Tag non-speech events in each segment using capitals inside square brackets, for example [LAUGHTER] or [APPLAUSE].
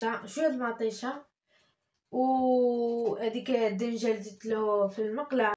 تاع شويه المطيشه وهذيك الدنجال زدت له في المقله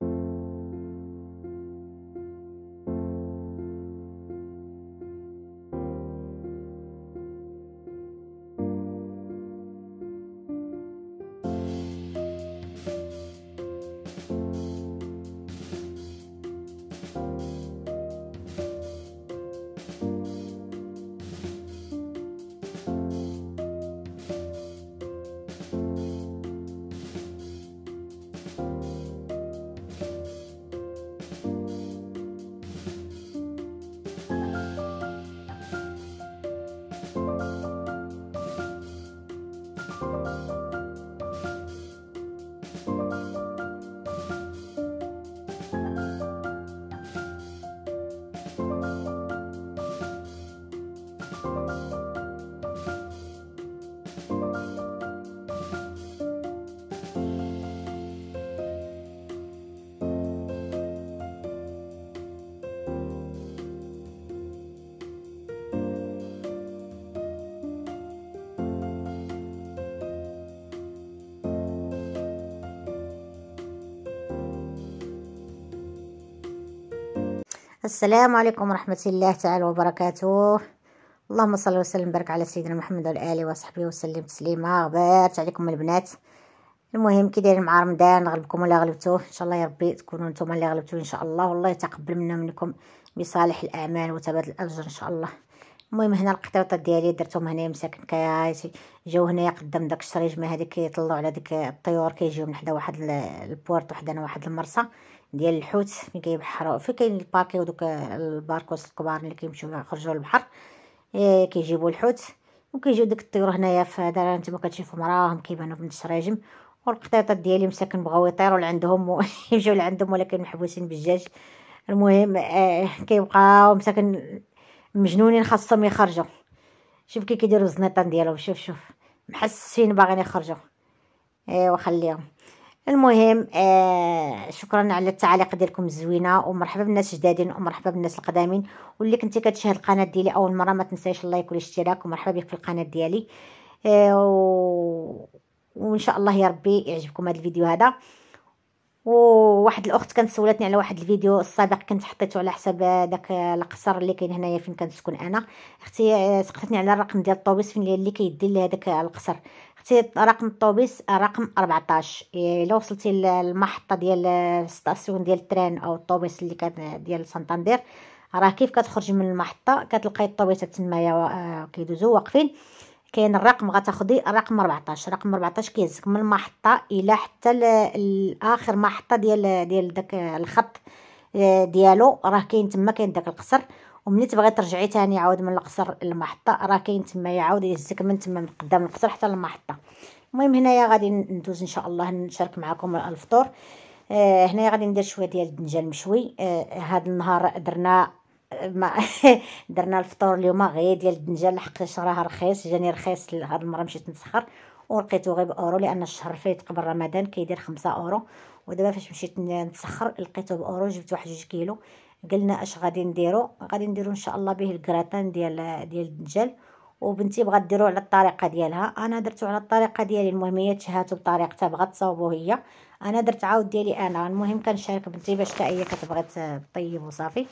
السلام عليكم ورحمة الله تعالى وبركاته اللهم صل وسلم وبارك على سيدنا محمد وعلى آله وصحبه وسلم تسليما غبارت عليكم البنات المهم كي داير مع رمضان غلبكم ولا غلبتوه ان شاء الله يا ربي تكونوا نتوما اللي غلبتوه ان شاء الله والله يتقبل منا منكم بصالح الاعمال وتبادل الاجر ان شاء الله المهم هنا القطيوطه ديالي درتهم هنا مساكن جاو هنايا قدام داك الشريج ما هذيك كيطلعوا على ديك الطيور كيجيو من حدا واحد البورت وحدنا واحد المرسى ديال الحوت فين كيبحروا فين كاين الباركي ودوك الباركوس الكبار اللي كيمشيو يخرجوا للبحر إيه، كيجيبوا الحوت وكيجيو ديك الطيور هنايا فدار نتوما كتشوفهم راهم كيبانوا في الشريجم والقطيطات ديالي مساكن بغاو يطيروا لعندهم [LAUGHS] يجيو لعندهم ولكن محبوسين بالجاج المهم آه، كيبقاو مساكن مجنونين خاصهم يخرجوا شوف كي كيديروا الزنيطان ديالهم شوف شوف محسين باغيين يخرجوا ايوا خليهم المهم آه شكرا على التعليق ديالكم الزوينه ومرحبا بالناس الجدادين ومرحبا بالناس القدامين واللي كنتي كتشاهد القناه ديالي اول مره ما تنساش اللايك والاشتراك ومرحبا بك في القناه ديالي آه و... وان شاء الله يا ربي يعجبكم هذا الفيديو هذا وواحد الاخت كانت سولتني على واحد الفيديو السابق كنت حطيته على حساب داك القصر اللي كاين هنايا فين كنسكن انا اختي سقطتني على الرقم ديال الطوبيس فين اللي كيدي لهداك القصر اختي رقم الطوبيس رقم 14 إيه، الا وصلتي للمحطه ديال ستاسيون ديال التران او الطوبيس اللي كان ديال سانتاندير راه كيف كتخرجي من المحطه كتلقاي الطوبيسات تمايا آه، كيدوزو واقفين كاين الرقم غتاخدي رقم 14 رقم 14 كيهزك من المحطه الى حتى لاخر محطه ديال ديال داك الخط آه، ديالو راه كاين تما كاين داك القصر وملي تبغي ترجعي تاني عاود من القصر للمحطه راه كاين تما يعاود يهزك من تما من قدام القصر حتى للمحطه المهم هنايا غادي ندوز ان شاء الله نشارك معكم الفطور آه، هنايا غادي ندير شويه ديال الدنجال مشوي هذا آه، النهار درنا ما [LAUGHS] درنا الفطور اليوم غير ديال الدنجال لحقاش راه رخيص جاني رخيص هاد المره مشيت نسخر ولقيتو غير باورو لان الشهر فات قبل رمضان كيدير خمسة اورو ودابا فاش مشيت نسخر لقيتو باورو جبت واحد جوج كيلو قلنا اش غادي نديرو غادي نديرو ان شاء الله به الكراتان ديال ديال الدنجال وبنتي بغات ديرو على الطريقه ديالها انا درتو على الطريقه ديالي المهم هي تشهاتو بطريقتها بغات تصاوبو هي انا درت عاود ديالي انا المهم كنشارك بنتي باش حتى هي كتبغي تطيب وصافي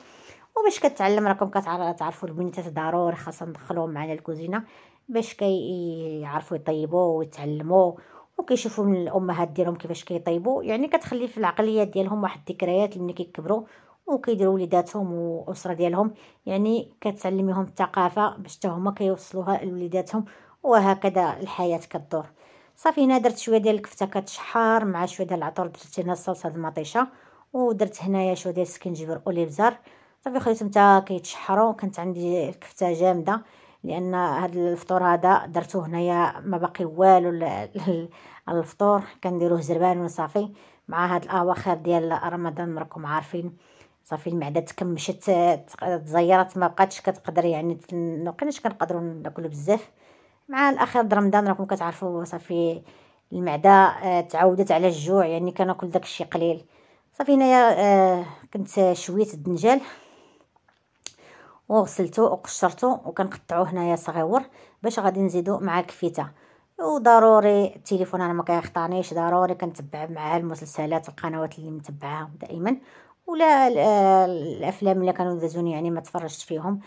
وباش كتعلم راكم كتعرفوا البنات ضروري خاصنا ندخلوهم معنا الكوزينه باش كيعرفوا كي يطيبوا ويتعلموا وكيشوفوا من الامهات ديالهم كيفاش كيطيبوا يعني كتخلي في العقليه ديالهم واحد الذكريات ملي كيكبروا وكيديروا وليداتهم والاسره ديالهم يعني كتعلميهم الثقافه باش حتى هما كيوصلوها لوليداتهم وهكذا الحياه كدور صافي هنا درت شويه ديال الكفته كتشحر مع شويه ديال العطور درت هنا الصلصه المطيشه ودرت هنايا شويه ديال السكنجبير اوليفزار صافي خليتهم حتى كيتشحروا كانت عندي الكفته جامده لان هذا الفطور هذا درته هنايا ما باقي والو الفطور كنديروه زربان وصافي مع هاد الاواخر ديال رمضان راكم عارفين صافي المعده تكمشت تزيرات ما بقاتش كتقدر يعني ما بقيناش كنقدروا ناكلو بزاف مع الاخر د رمضان راكم كتعرفوا صافي المعده آه، تعودت على الجوع يعني كناكل داكشي قليل صافي هنايا آه، كنت شويت الدنجال وغسلته وقشرته وكنقطعو هنايا صغيور باش غادي نزيدو مع الكفته وضروري التليفون انا ما كيخطانيش ضروري كنتبع مع المسلسلات القنوات اللي متبعاهم دائما ولا الافلام اللي كانوا دازوني يعني ما تفرجت فيهم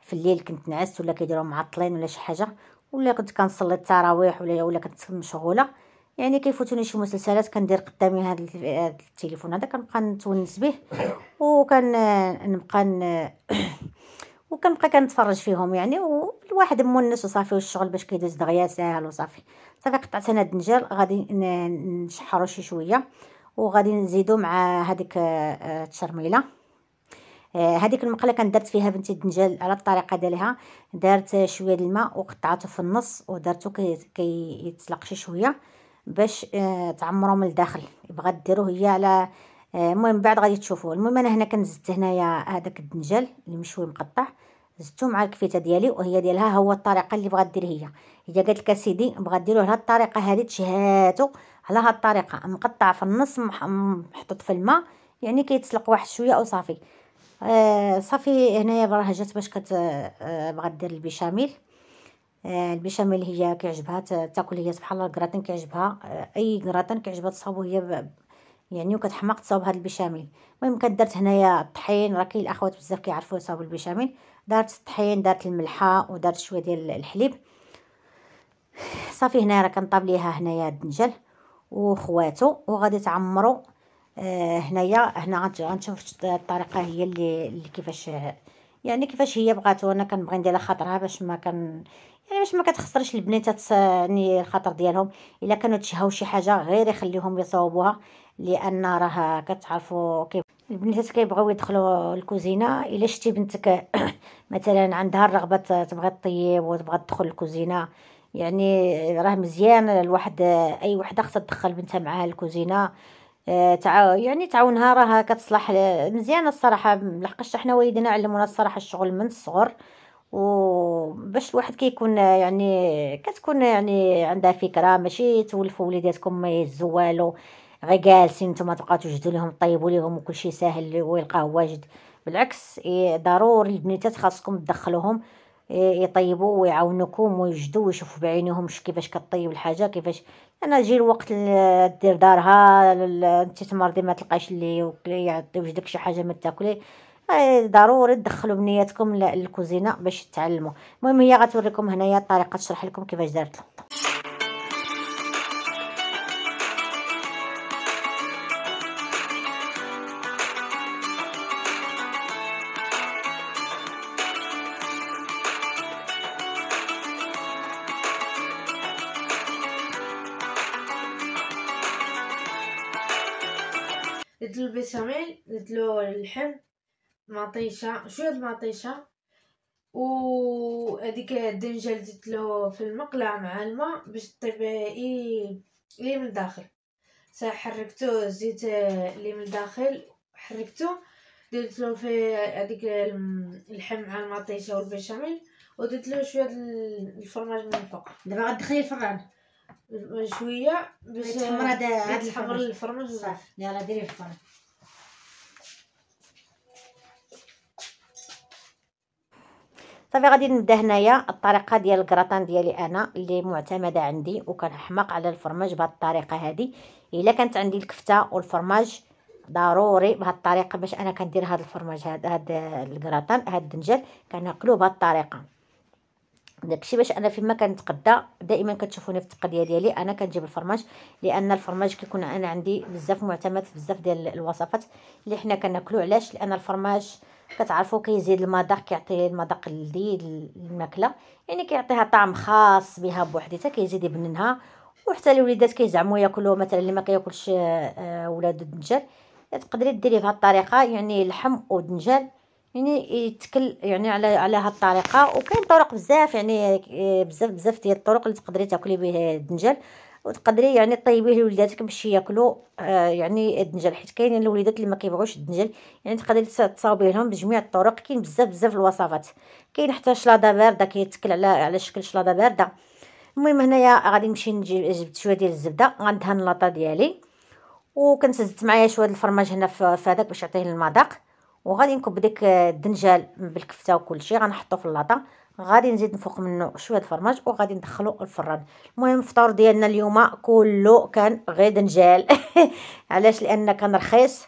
في الليل كنت نعست ولا كيديروا معطلين ولا شي حاجه ولا كنت كنصلي التراويح ولا ولا كنت مشغوله يعني كيفوتوني شي مسلسلات كندير قدامي هذا التليفون هذا كنبقى نتونس به أيوه. وكنبقى وكنبقى كنتفرج فيهم يعني والواحد مونس وصافي والشغل باش كيدوز دغيا ساهل وصافي صافي قطعت انا الدنجال غادي نشحرو شي شويه وغادي نزيدو مع هذيك آه، التشرميله هذيك آه، المقله كان درت فيها بنتي الدنجال على الطريقه ديالها دارت شويه د الماء وقطعته في النص ودرته كيتسلق كي شي شويه باش آه، تعمرو من الداخل بغات ديروه هي على آه، المهم بعد غادي تشوفوا المهم انا هنا كنزدت هنايا هذاك الدنجل المشوي مقطع زدته مع الكفته ديالي وهي ديالها هو الطريقه اللي بغات دير هي هي قالت لك اسيدي بغا ديروه بهاد الطريقه هذه تشهاتو على هاد الطريقه مقطع في النص محطوط في الماء يعني كيتسلق واحد شويه وصافي آه صافي هنايا راه جات باش كت آه بغا دير البيشاميل آه البيشاميل هي كيعجبها تاكل هي سبحان الله الكراتين كيعجبها آه اي كراتين كيعجبها تصاوبو هي يعني وكتحماق تصاوب هاد البيشاميل المهم كدرت هنايا الطحين راه كاين الاخوات بزاف كيعرفوا يصاوبوا البيشاميل دارت الطحين دارت الملحه ودارت شويه ديال الحليب صافي هنايا راه كنطاب ليها هنايا الدنجل وخواتو وغادي تعمروا آه هنايا هنا غنشوف الطريقه هي اللي, اللي كيفاش يعني كيفاش هي بغاتو انا كنبغي نديرها خاطرها باش ما كان يعني باش ما كتخسرش البنات يعني الخاطر ديالهم الا كانوا تشهاو شي حاجه غير يخليهم يصاوبوها لان راه كتعرفوا كيف البنات كيبغيو يدخلوا الكوزينه الا شتي بنتك [COUGHS] مثلا عندها الرغبه تبغى تطيب وتبغى تدخل الكوزينه يعني راه مزيان الواحد اي وحده خصها تدخل بنتها معها الكوزينه آه، تعاو يعني تعاونها راه كتصلح مزيانه الصراحه لحقاش حنا والدينا علمونا الصراحه الشغل من الصغر وباش الواحد كيكون كي يعني كتكون يعني عندها فكره ماشي تولفوا وليداتكم ما يهزوا والو غير جالسين نتوما تبقاو توجدوا لهم طيبوا لهم وكلشي ساهل ويلقاه واجد بالعكس ضروري البنيتات خاصكم تدخلوهم يطيبوا ويعاونوكم ويجدوا ويشوفوا بعينيهم كيفاش كطيب الحاجه كيفاش انا جي الوقت دير دارها انت تمرضي ما تلقاش اللي يعطي وجدك شي حاجه ما تاكلي ضروري تدخلوا بنياتكم للكوزينه باش تتعلموا المهم هي غتوريكم هنايا الطريقه تشرح لكم كيفاش دارت الخطه درت له البيساميل درت له اللحم مطيشه شويه المطيشه وهذيك الدنجل درت له في المقلاة مع الماء باش طيب اي لي من الداخل صح حركته زيت لي من الداخل حركته درت له في هذيك اللحم مع المطيشه والبشاميل ودرت له شويه الفرماج من فوق دابا غتدخلي الفران شويه باش تحمر هذا تحمر الفرن صافي يلاه ديري الفرن صافي غادي نبدا هنايا الطريقه ديال الكراتان ديالي انا اللي معتمده عندي وكنحماق على الفرماج بهاد الطريقه هذه الا كانت عندي الكفته والفرماج ضروري بهاد الطريقه باش انا كندير هاد الفرماج هاد هاد الكراتان هاد الدنجل كناكلو بهاد الطريقه داكشي باش انا فيما كنتقدى دائما كتشوفوني في التقديه ديالي انا كنجيب الفرماج لان الفرماج كيكون انا عندي بزاف معتمد في بزاف ديال الوصفات اللي حنا كناكلو علاش لان الفرماج كتعرفوا كيزيد المذاق كيعطي المذاق لذيذ للماكله يعني كيعطيها طعم خاص بها بوحديتها كيزيد يبننها وحتى الوليدات كيزعموا ياكلوا مثلا اللي ما كياكلش آه، ولاد الدجال تقدري ديريه بهذه الطريقه يعني لحم ودنجال يعني يتكل يعني على على هاد الطريقه وكاين طرق بزاف يعني إيه، بزاف بزاف ديال الطرق اللي تقدري تاكلي بيه الدنجل وتقدري يعني طيبيه لوليداتك باش ياكلوا آه يعني الدنجل حيت كاينين الوليدات اللي ما كيبغيوش الدنجل يعني تقدري تصاوبيه لهم بجميع الطرق كاين بزاف بزاف الوصفات كاين حتى شلاضه بارده كيتكل على على شكل شلاضه بارده المهم هنايا غادي نمشي نجيب جبت شويه ديال الزبده غندهن لاطا ديالي وكنت زدت معايا شويه الفرماج هنا في هذاك باش يعطيه المذاق وغادي نكب ديك الدنجال بالكفته وكل شيء غنحطو في اللاطه غادي نزيد نفوق منه شويه الفرماج وغادي ندخلو الفران المهم الفطور ديالنا اليوم كله كان غير دنجال [LAUGHS] علاش لان كان رخيص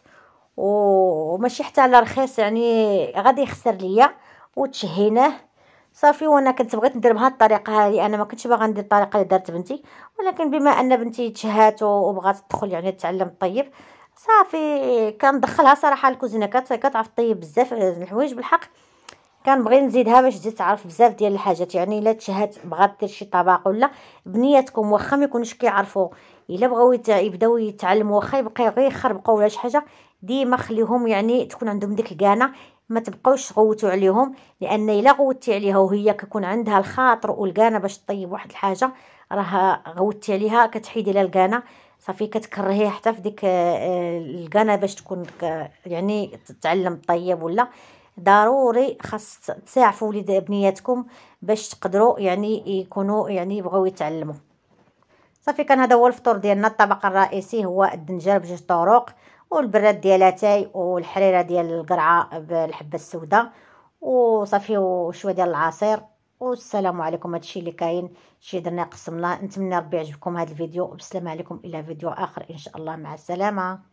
وماشي حتى على رخيص يعني غادي يخسر ليا وتشهيناه صافي وانا كنت بغيت ندير بهاد الطريقه هذه انا ما كنتش باغا ندير الطريقه اللي دارت بنتي ولكن بما ان بنتي تشهات وبغات تدخل يعني تعلم الطيب صافي كندخلها صراحه الكوزينه كتعرف طيب بزاف الحوايج بالحق كنبغي نزيدها باش تزيد تعرف بزاف ديال الحاجات يعني الا تشهات بغات دير شي طبق ولا بنياتكم واخا ما يكونوش كيعرفوا الا بغاو يبداو يتعلموا واخا يبقاو غير يخربقوا ولا شي حاجه ديما خليهم يعني تكون عندهم ديك الكانه ما تبقاوش تغوتوا عليهم لان الا غوتي عليها وهي كيكون عندها الخاطر والكانه باش طيب واحد الحاجه راها غوتي عليها كتحيدي لها الكانه صافي كتكرهيه حتى في ديك آه، الكنه باش تكون يعني تتعلم طيب ولا ضروري خاص تساعفوا وليد بنياتكم باش تقدروا يعني يكونوا يعني يبغوا يتعلموا صافي كان هذا هو الفطور ديالنا الطبق الرئيسي هو الدنجال بجوج طرق والبراد ديال اتاي والحريره ديال القرعه بالحبه السوداء وصافي وشويه ديال العصير والسلام عليكم هادشي اللي كاين شي درنا قسمنا نتمنى ربي يعجبكم هذا الفيديو وبسلام عليكم الى فيديو اخر ان شاء الله مع السلامه